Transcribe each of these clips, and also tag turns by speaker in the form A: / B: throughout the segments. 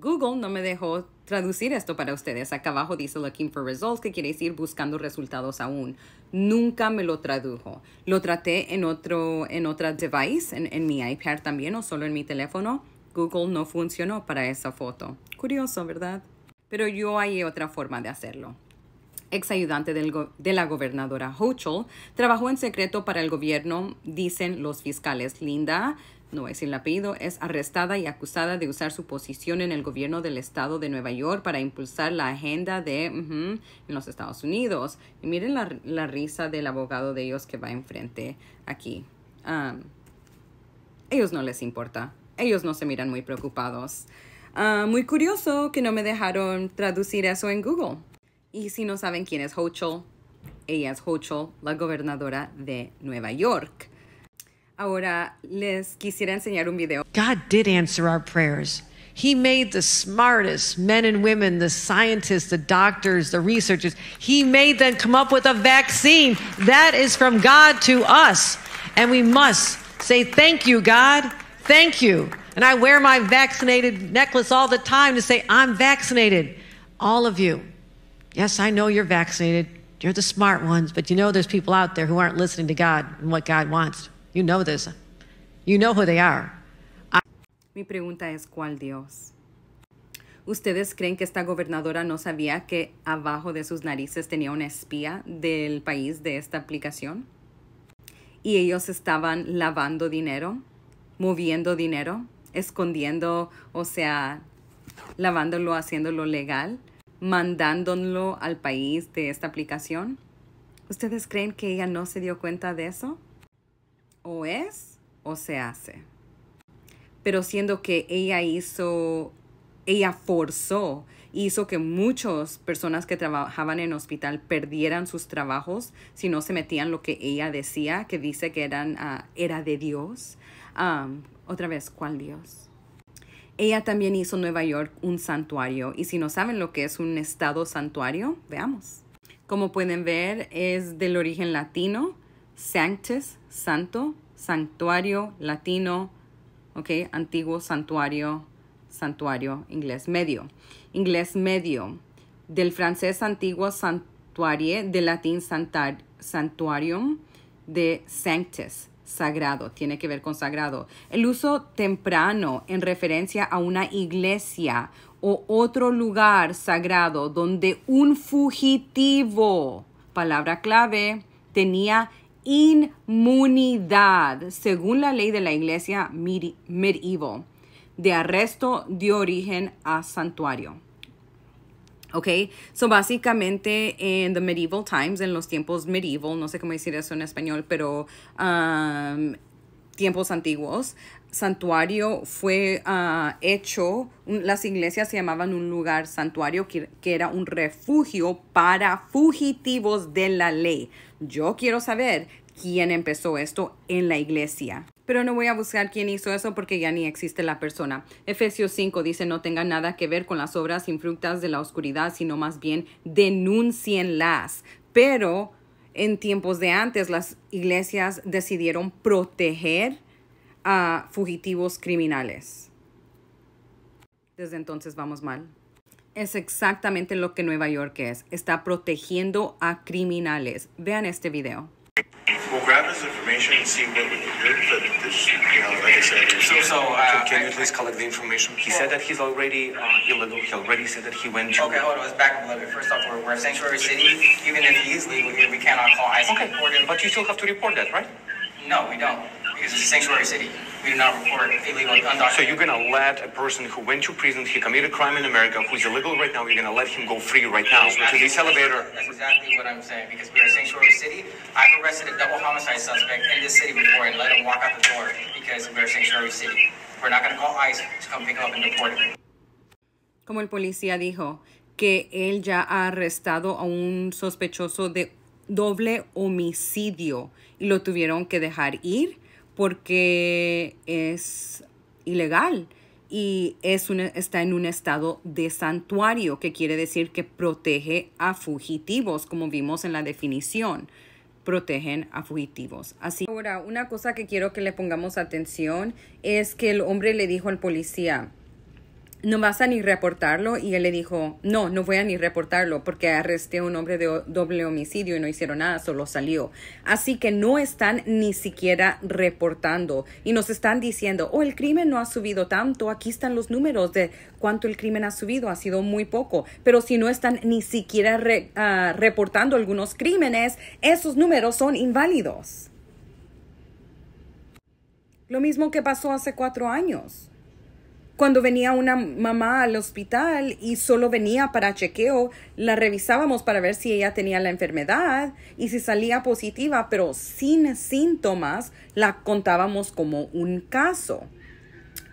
A: Google no me dejó traducir esto para ustedes. Acá abajo dice looking for results, que quiere decir buscando resultados aún. Nunca me lo tradujo. Lo traté en otro, en otra device, en, mi iPad también o solo en mi teléfono. Google no funcionó para esa foto. Curioso, ¿verdad? Pero yo hay otra forma de hacerlo ex ayudante de la gobernadora Hochul, trabajó en secreto para el gobierno, dicen los fiscales Linda no es decir el apellido, es arrestada y acusada de usar su posición en el gobierno del estado de Nueva York para impulsar la agenda de en los Estados Unidos. Y miren la, risa del abogado de ellos que va enfrente aquí. ellos no les importa. Ellos no se miran muy preocupados. Ah, muy curioso que no me dejaron traducir eso en Google. Y si no saben quién es Hochul, ella es Hochul, la gobernadora de Nueva York. Ahora les quisiera enseñar un video. God did answer our prayers. He made the smartest men and women, the scientists, the doctors, the researchers. He made them come up with a vaccine. That is from God to us. And we must say, Thank you, God. Thank you. And I wear my vaccinated necklace all the time to say, I'm vaccinated. All of you. Yes, I know you're vaccinated. You're the smart ones, but you know there's people out there who aren't listening to God and what God wants. You know this. You know who they are. Mi pregunta es cuál Dios. ¿Ustedes creen que esta gobernadora no sabía que abajo de sus narices tenía una espía del país de esta aplicación? Y ellos estaban lavando dinero, moviendo dinero, escondiendo, o sea, lavándolo, haciéndolo legal, mandándolo al país de esta aplicación. ¿Ustedes creen que ella no se dio cuenta de eso? o es o se hace. Pero siendo que ella hizo, ella forzó, hizo que muchas personas que trabajaban en hospital perdieran sus trabajos si no se metían lo que ella decía, que dice que eran, ah, era de Dios. otra vez, ¿cuál Dios? Ella también hizo Nueva York un santuario y si no saben lo que es un estado santuario, veamos. Como pueden ver, es del origen latino, sanctus, santo, santuario latino, ok, antiguo santuario, santuario, inglés medio, inglés medio, del francés antiguo santuario, del latín santar, santuarium, de sanctus, sagrado, tiene que ver con sagrado. El uso temprano en referencia a una iglesia o otro lugar sagrado donde un fugitivo, palabra clave, tenía inmunidad, según la ley de la iglesia medieval, de arresto de origen a santuario. Ok, so básicamente en the medieval times, en los tiempos medieval, no sé cómo decir eso en español, pero um, tiempos antiguos, santuario fue uh, hecho, las iglesias se llamaban un lugar santuario que, era un refugio para fugitivos de la ley. Yo quiero saber quién empezó esto en la iglesia. Pero no voy a buscar quién hizo eso porque ya ni existe la persona. Efesios 5 dice no tenga nada que ver con las obras infructas de la oscuridad, sino más bien denúncienlas. Pero en tiempos de antes las iglesias decidieron proteger a fugitivos criminales. Desde entonces vamos mal. Es exactamente lo que Nueva York es. Está protegiendo a criminales. Vean este video. We'll grab information and see what we can do. But this, you know, like I said, so, so uh, can, you please collect the information? He well, said that he's already uh, illegal. He already said that he went to. Okay, hold on. Let's back up a little bit. First off, we're, we're sanctuary city. Even if he is legal here, we cannot call ICE. Okay, but you still have to report that, right? No, we don't. because it's a sanctuary city. We do not report illegal undocumented. So you're going to let a person who went to prison, he committed a crime in America, who's illegal right now, you're going to let him go free right now so to this elevator. That's exactly what I'm saying because we're a sanctuary city. I've arrested a double homicide suspect in this city before and let him walk out the door because we're a sanctuary city. We're not going to call ICE to come pick him up and deport him. Como el policía dijo que él ya ha arrestado a un sospechoso de doble homicidio y lo tuvieron que dejar ir porque es ilegal y está en un estado de santuario, que quiere decir que protege a fugitivos, como vimos en la definición protegen a fugitivos. Así. Ahora, una cosa que quiero que le pongamos atención es que el hombre le dijo al policía, no vas a ni reportarlo. Y él le dijo, no, no voy a ni reportarlo porque arresté a un hombre de doble homicidio y no hicieron nada, solo salió. Así que no están ni siquiera reportando y nos están diciendo, oh, el crimen no ha subido tanto, aquí están los números de cuánto el crimen ha subido, ha sido muy poco. Pero si no están ni siquiera ah, reportando algunos crímenes, esos números son inválidos. Lo mismo que pasó hace cuatro años. Cuando venía una mamá al hospital y solo venía para chequeo, la revisábamos para ver si ella tenía la enfermedad y si salía positiva, pero sin síntomas, la contábamos como un caso.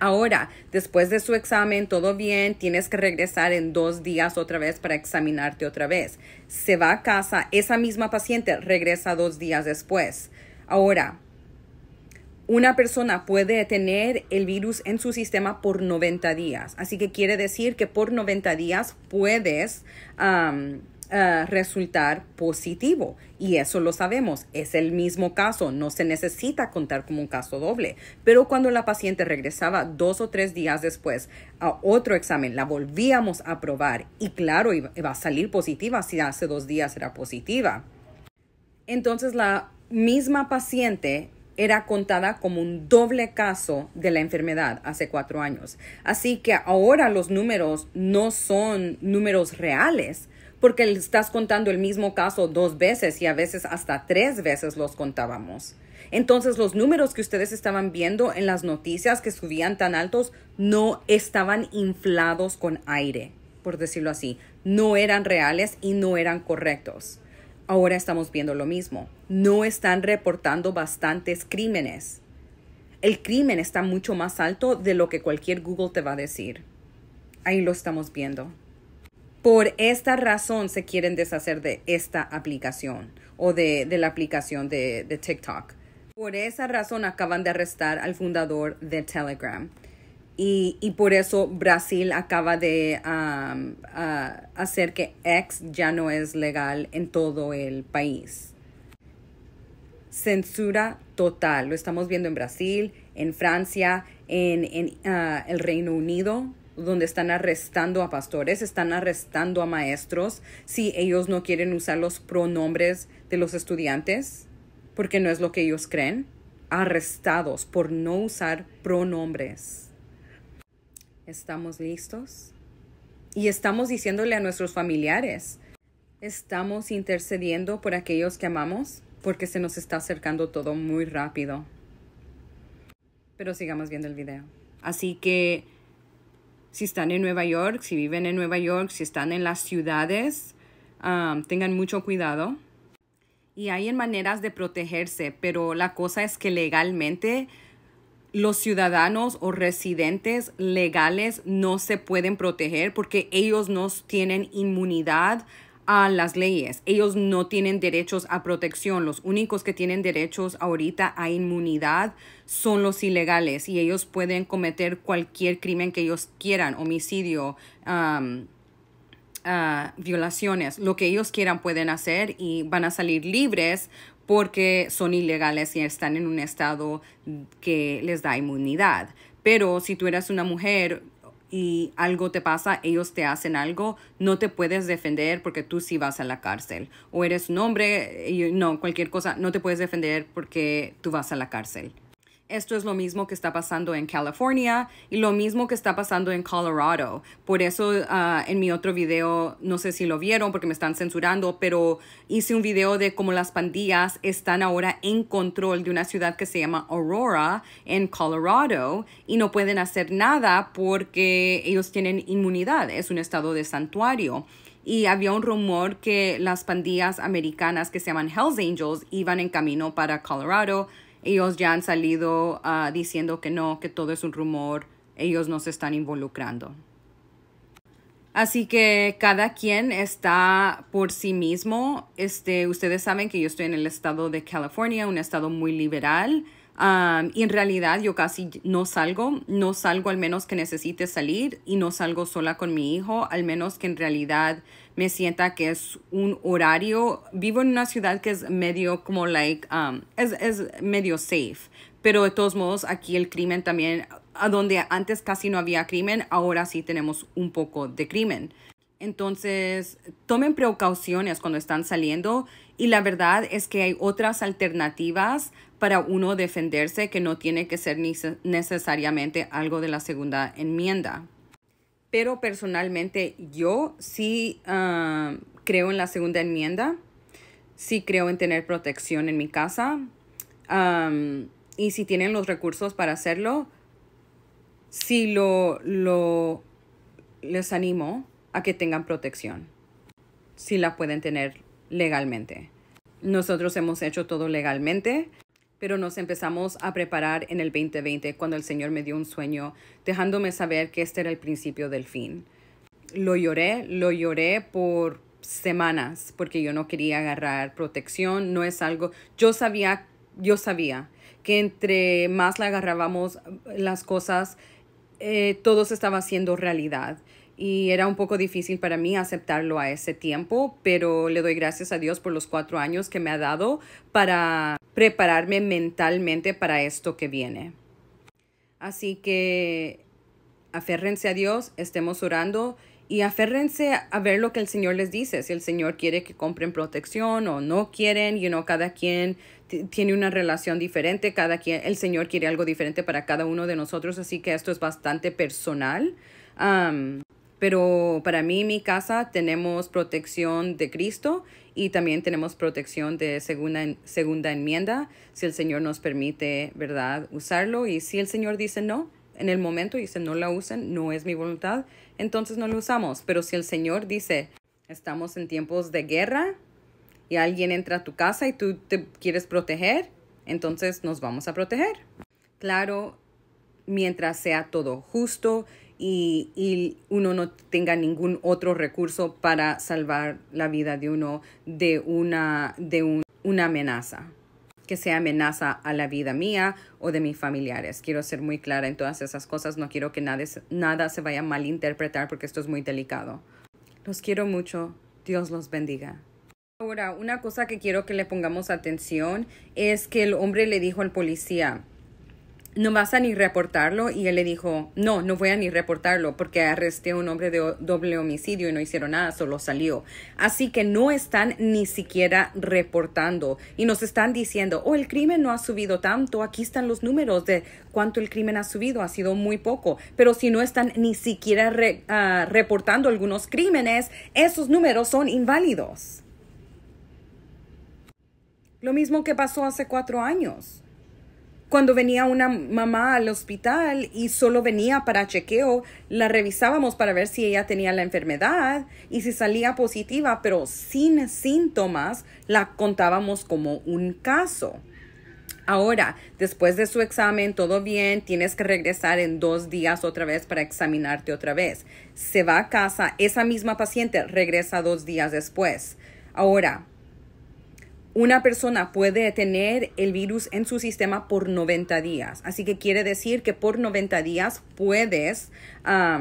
A: Ahora, después de su examen, todo bien, tienes que regresar en dos días otra vez para examinarte otra vez. Se va a casa, esa misma paciente regresa dos días después. Ahora, una persona puede tener el virus en su sistema por 90 días. Así que quiere decir que por 90 días puedes ah, resultar positivo. Y eso lo sabemos. Es el mismo caso. No se necesita contar como un caso doble. Pero cuando la paciente regresaba dos o tres días después a otro examen, la volvíamos a probar. Y claro, iba a salir positiva si hace dos días era positiva. Entonces la misma paciente era contada como un doble caso de la enfermedad hace cuatro años. Así que ahora los números no son números reales porque estás contando el mismo caso dos veces y a veces hasta tres veces los contábamos. Entonces los números que ustedes estaban viendo en las noticias que subían tan altos no estaban inflados con aire, por decirlo así. No eran reales y no eran correctos. Ahora estamos viendo lo mismo. No están reportando bastantes crímenes. El crimen está mucho más alto de lo que cualquier Google te va a decir. Ahí lo estamos viendo. Por esta razón se quieren deshacer de esta aplicación o de, la aplicación de, de TikTok. Por esa razón acaban de arrestar al fundador de Telegram. Y, por eso Brasil acaba de hacer que ex ya no es legal en todo el país. Censura total. Lo estamos viendo en Brasil, en Francia, en, ah, el Reino Unido, donde están arrestando a pastores, están arrestando a maestros si ellos no quieren usar los pronombres de los estudiantes, porque no es lo que ellos creen. Arrestados por no usar pronombres. ¿Estamos listos? Y estamos diciéndole a nuestros familiares, estamos intercediendo por aquellos que amamos porque se nos está acercando todo muy rápido. Pero sigamos viendo el video. Así que si están en Nueva York, si viven en Nueva York, si están en las ciudades, tengan mucho cuidado. Y hay maneras de protegerse, pero la cosa es que legalmente los ciudadanos o residentes legales no se pueden proteger porque ellos no tienen inmunidad a las leyes. Ellos no tienen derechos a protección. Los únicos que tienen derechos ahorita a inmunidad son los ilegales y ellos pueden cometer cualquier crimen que ellos quieran, homicidio, ah, violaciones, lo que ellos quieran pueden hacer y van a salir libres porque son ilegales y están en un estado que les da inmunidad. Pero si tú eres una mujer y algo te pasa, ellos te hacen algo, no te puedes defender porque tú sí vas a la cárcel. O eres un hombre, no, cualquier cosa, no te puedes defender porque tú vas a la cárcel. Esto es lo mismo que está pasando en California y lo mismo que está pasando en Colorado. Por eso ah, en mi otro video, no sé si lo vieron porque me están censurando, pero hice un video de cómo las pandillas están ahora en control de una ciudad que se llama Aurora en Colorado y no pueden hacer nada porque ellos tienen inmunidad. Es un estado de santuario y había un rumor que las pandillas americanas que se llaman Hells Angels iban en camino para Colorado ellos ya han salido ah, diciendo que no, que todo es un rumor, ellos no se están involucrando. Así que cada quien está por sí mismo. Este, ustedes saben que yo estoy en el estado de California, un estado muy liberal. Um, y en realidad yo casi no salgo, no salgo al menos que necesite salir y no salgo sola con mi hijo, al menos que en realidad me sienta que es un horario. Vivo en una ciudad que es medio como like, um, es, es medio safe, pero de todos modos aquí el crimen también, a donde antes casi no había crimen, ahora sí tenemos un poco de crimen. Entonces, tomen precauciones cuando están saliendo y la verdad es que hay otras alternativas para uno defenderse que no tiene que ser necesariamente algo de la segunda enmienda. Pero personalmente yo sí ah, creo en la segunda enmienda, sí creo en tener protección en mi casa y si tienen los recursos para hacerlo, sí lo, lo les animo a que tengan protección, si la pueden tener legalmente. Nosotros hemos hecho todo legalmente, pero nos empezamos a preparar en el 2020 cuando el Señor me dio un sueño, dejándome saber que este era el principio del fin. Lo lloré, lo lloré por semanas porque yo no quería agarrar protección, no es algo, yo sabía, yo sabía que entre más la agarrábamos eh, las cosas, eh, todo se estaba haciendo realidad y era un poco difícil para mí aceptarlo a ese tiempo, pero le doy gracias a Dios por los cuatro años que me ha dado para prepararme mentalmente para esto que viene. Así que aférrense a Dios, estemos orando y aférrense a ver lo que el Señor les dice. Si el Señor quiere que compren protección o no quieren, you know, cada quien tiene una relación diferente, cada quien, el Señor quiere algo diferente para cada uno de nosotros, así que esto es bastante personal. Um, pero para mí, mi casa, tenemos protección de Cristo y también tenemos protección de segunda, segunda enmienda, si el Señor nos permite, ¿verdad?, usarlo. Y si el Señor dice no, en el momento dice no la usen, no es mi voluntad, entonces no lo usamos. Pero si el Señor dice, estamos en tiempos de guerra y alguien entra a tu casa y tú te quieres proteger, entonces nos vamos a proteger. Claro, mientras sea todo justo, y, y, uno no tenga ningún otro recurso para salvar la vida de uno de una, de una amenaza que sea amenaza a la vida mía o de mis familiares. Quiero ser muy clara en todas esas cosas. No quiero que nada, nada se vaya a malinterpretar porque esto es muy delicado. Los quiero mucho. Dios los bendiga. Ahora, una cosa que quiero que le pongamos atención es que el hombre le dijo al policía, no vas a ni reportarlo. Y él le dijo, no, no voy a ni reportarlo porque arresté a un hombre de doble homicidio y no hicieron nada, solo salió. Así que no están ni siquiera reportando y nos están diciendo, oh, el crimen no ha subido tanto, aquí están los números de cuánto el crimen ha subido, ha sido muy poco. Pero si no están ni siquiera ah, reportando algunos crímenes, esos números son inválidos. Lo mismo que pasó hace cuatro años cuando venía una mamá al hospital y solo venía para chequeo, la revisábamos para ver si ella tenía la enfermedad y si salía positiva, pero sin síntomas, la contábamos como un caso. Ahora, después de su examen, todo bien, tienes que regresar en dos días otra vez para examinarte otra vez. Se va a casa, esa misma paciente regresa dos días después. Ahora, una persona puede tener el virus en su sistema por 90 días. Así que quiere decir que por 90 días puedes ah,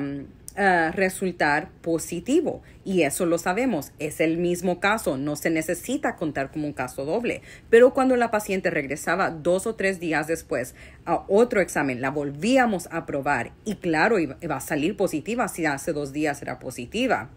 A: resultar positivo. Y eso lo sabemos, es el mismo caso, no se necesita contar como un caso doble. Pero cuando la paciente regresaba dos o tres días después a otro examen, la volvíamos a probar y claro, iba a salir positiva si hace dos días era positiva.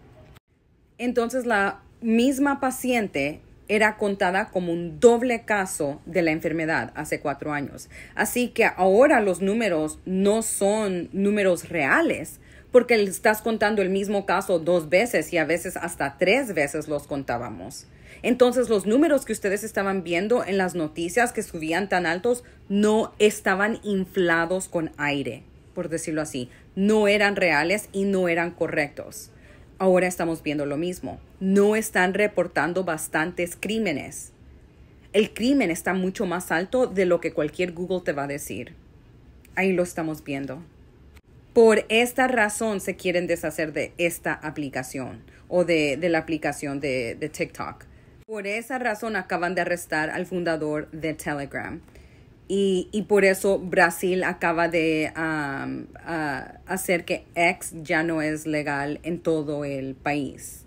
A: Entonces la misma paciente era contada como un doble caso de la enfermedad hace cuatro años. Así que ahora los números no son números reales porque estás contando el mismo caso dos veces y a veces hasta tres veces los contábamos. Entonces los números que ustedes estaban viendo en las noticias que subían tan altos no estaban inflados con aire, por decirlo así, no eran reales y no eran correctos. Ahora estamos viendo lo mismo. No están reportando bastantes crímenes. El crimen está mucho más alto de lo que cualquier Google te va a decir. Ahí lo estamos viendo. Por esta razón se quieren deshacer de esta aplicación o de, la aplicación de, de TikTok. Por esa razón acaban de arrestar al fundador de Telegram. Y, por eso Brasil acaba de um, hacer que ex ya no es legal en todo el país.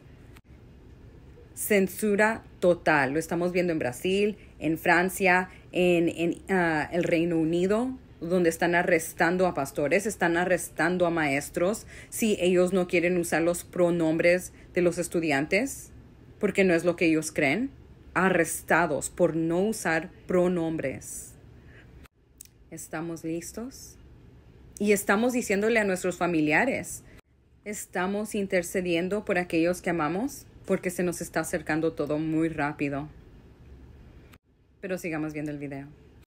A: Censura total. Lo estamos viendo en Brasil, en Francia, en, uh, el Reino Unido, donde están arrestando a pastores, están arrestando a maestros si ellos no quieren usar los pronombres de los estudiantes, porque no es lo que ellos creen. Arrestados por no usar pronombres. ¿Estamos listos? Y estamos diciéndole a nuestros familiares, estamos intercediendo por aquellos que amamos porque se nos está acercando todo muy rápido. Pero sigamos viendo el video.